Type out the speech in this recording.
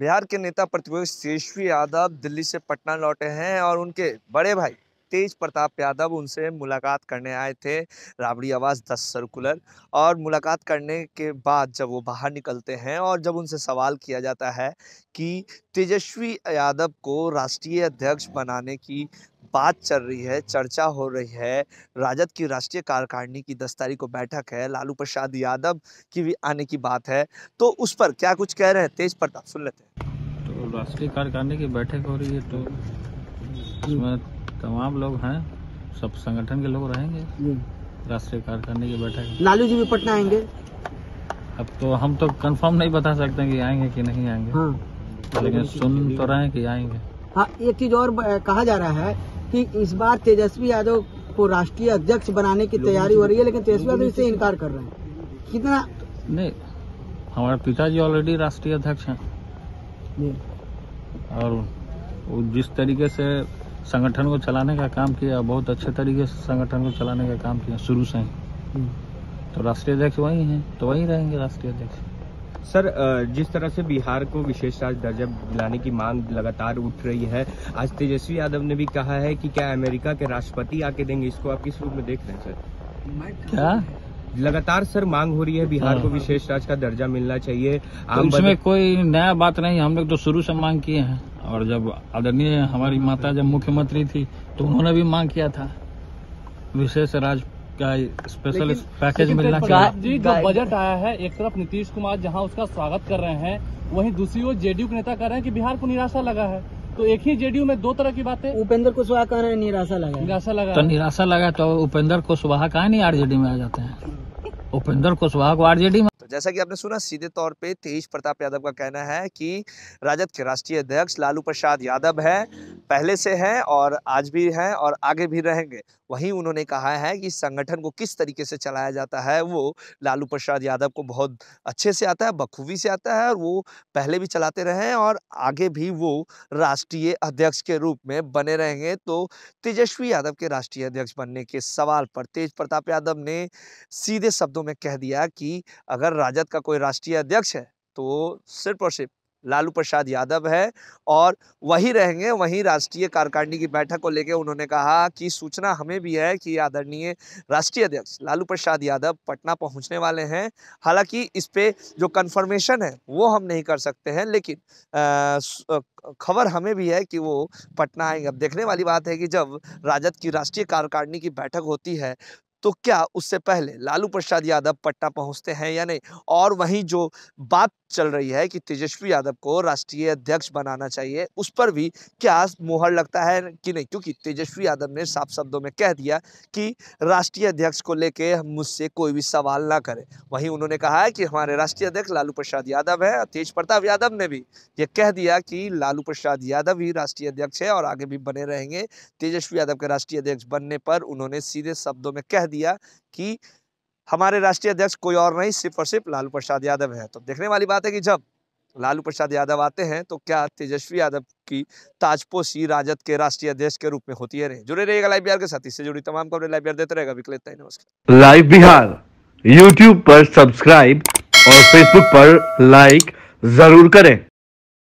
बिहार के नेता प्रतिपक्ष तेजस्वी यादव दिल्ली से पटना लौटे हैं और उनके बड़े भाई तेज प्रताप यादव उनसे मुलाकात करने आए थे राबड़ी आवाज़ दस सर्कुलर और मुलाकात करने के बाद जब वो बाहर निकलते हैं और जब उनसे सवाल किया जाता है कि तेजस्वी यादव को राष्ट्रीय अध्यक्ष बनाने की बात चल रही है चर्चा हो रही है राजद की राष्ट्रीय कार्यकारिणी की दस तारीख को बैठक है लालू प्रसाद यादव की भी आने की बात है तो उस पर क्या कुछ कह रहे हैं तेज प्रताप सुन लेते हैं तो राष्ट्रीय कार्यकारिणी की बैठक हो रही है तो तमाम लोग हैं सब संगठन के लोग रहेंगे राष्ट्रीय कार्यकारिणी की बैठक लालू जी भी पटना आएंगे अब तो हम तो कंफर्म नहीं बता सकते कि आएंगे कि नहीं आएंगे हाँ। लेकिन सुन तो रहे हैं कि आएंगे हाँ एक चीज और कहा जा रहा है कि इस बार तेजस्वी यादव को राष्ट्रीय अध्यक्ष बनाने की तैयारी हो रही है लेकिन तेजस्वी यादव इसे इनकार कर रहे हैं कितना नहीं हमारे पिताजी ऑलरेडी राष्ट्रीय अध्यक्ष हैं और जिस तरीके से संगठन को चलाने का काम किया बहुत अच्छे तरीके से संगठन को चलाने का काम किया शुरू से ही हम्म। तो राष्ट्रीय अध्यक्ष वही हैं तो वही रहेंगे राष्ट्रीय अध्यक्ष सर जिस तरह से बिहार को विशेष राज्य दर्जा दिलाने की मांग लगातार उठ रही है आज तेजस्वी यादव ने भी कहा है कि क्या अमेरिका के राष्ट्रपति आके देंगे इसको आप किस रूप में देख रहे हैं सर क्या लगातार सर मांग हो रही है बिहार को हाँ। विशेष राज्य का दर्जा मिलना चाहिए तो इसमें कोई नया बात नहीं हम लोग तो शुरू से मांग किए हैं और जब आदरणीय हमारी माता जब मुख्यमंत्री थी तो उन्होंने भी मांग किया था विशेष राज का स्पेशल पैकेज मिलना चाहिए जो बजट आया है एक तरफ नीतीश कुमार जहां उसका स्वागत कर रहे हैं वहीं दूसरी ओर जेडीयू के नेता कह रहे हैं कि बिहार को निराशा लगा है तो एक ही जेडीयू में दो तरह की बातें उपेंद्र कुशवाहा कह रहे हैं निराशा लगा निराशा लगा तो निराशा लगा तो उपेंद्र कुशवाहा कहा नहीं आरजेडी में आ जाते हैं उपेंद्र कुशवाहा को आरजेडी में जैसा कि आपने सुना सीधे तौर पे तेज प्रताप यादव का कहना है कि राजद के राष्ट्रीय अध्यक्ष लालू प्रसाद यादव हैं पहले से हैं और आज भी हैं और आगे भी रहेंगे वहीं उन्होंने कहा है कि संगठन को किस तरीके से चलाया जाता है वो लालू प्रसाद यादव को बहुत अच्छे से आता है बखूबी से आता है और वो पहले भी चलाते रहे हैं और आगे भी वो राष्ट्रीय अध्यक्ष के रूप में बने रहेंगे तो तेजस्वी यादव के राष्ट्रीय अध्यक्ष बनने के सवाल पर तेज प्रताप यादव ने सीधे शब्दों में कह दिया कि अगर राजद का कोई राष्ट्रीय अध्यक्ष है तो सिर्फ और सिर्फ लालू प्रसाद यादव है और वही रहेंगे वहीं राष्ट्रीय कार्यकारिणी की बैठक को लेकर उन्होंने कहा कि सूचना हमें भी है कि आदरणीय राष्ट्रीय अध्यक्ष लालू प्रसाद यादव पटना पहुंचने वाले हैं हालांकि इस पर जो कन्फर्मेशन है वो हम नहीं कर सकते हैं लेकिन खबर हमें भी है कि वो पटना आएंगे अब देखने वाली बात है कि जब राजद की राष्ट्रीय कार्यकारिणी की बैठक होती है तो क्या उससे पहले लालू प्रसाद यादव पटना पहुंचते हैं या नहीं और वहीं जो बात चल रही है कि तेजस्वी यादव को राष्ट्रीय अध्यक्ष बनाना चाहिए उस पर भी क्या मोहर लगता है कि नहीं क्योंकि तेजस्वी यादव ने साफ शब्दों में कह दिया कि राष्ट्रीय अध्यक्ष को लेके मुझसे कोई भी सवाल ना करें वहीं उन्होंने कहा है कि हमारे राष्ट्रीय अध्यक्ष लालू प्रसाद यादव हैं तेज प्रताप यादव ने भी ये कह दिया कि लालू प्रसाद यादव ही राष्ट्रीय अध्यक्ष है और आगे भी बने रहेंगे तेजस्वी यादव के राष्ट्रीय अध्यक्ष बनने पर उन्होंने सीधे शब्दों में कह दिया कि हमारे राष्ट्रीय अध्यक्ष कोई और नहीं सिर्फ और सिर्फ लालू प्रसाद यादव है तो देखने वाली बात है कि जब लालू प्रसाद यादव आते हैं तो क्या तेजस्वी यादव की ताजपोशी राजद के राष्ट्रीय अध्यक्ष के रूप में होती है जुड़े रहेगा लाइव बिहार के साथ इससे जुड़ी तमाम खबरें लाइव बिहार देते रहेगा अभी लेते हैं नमस्कार लाइव बिहार यूट्यूब पर सब्सक्राइब और फेसबुक पर लाइक जरूर करें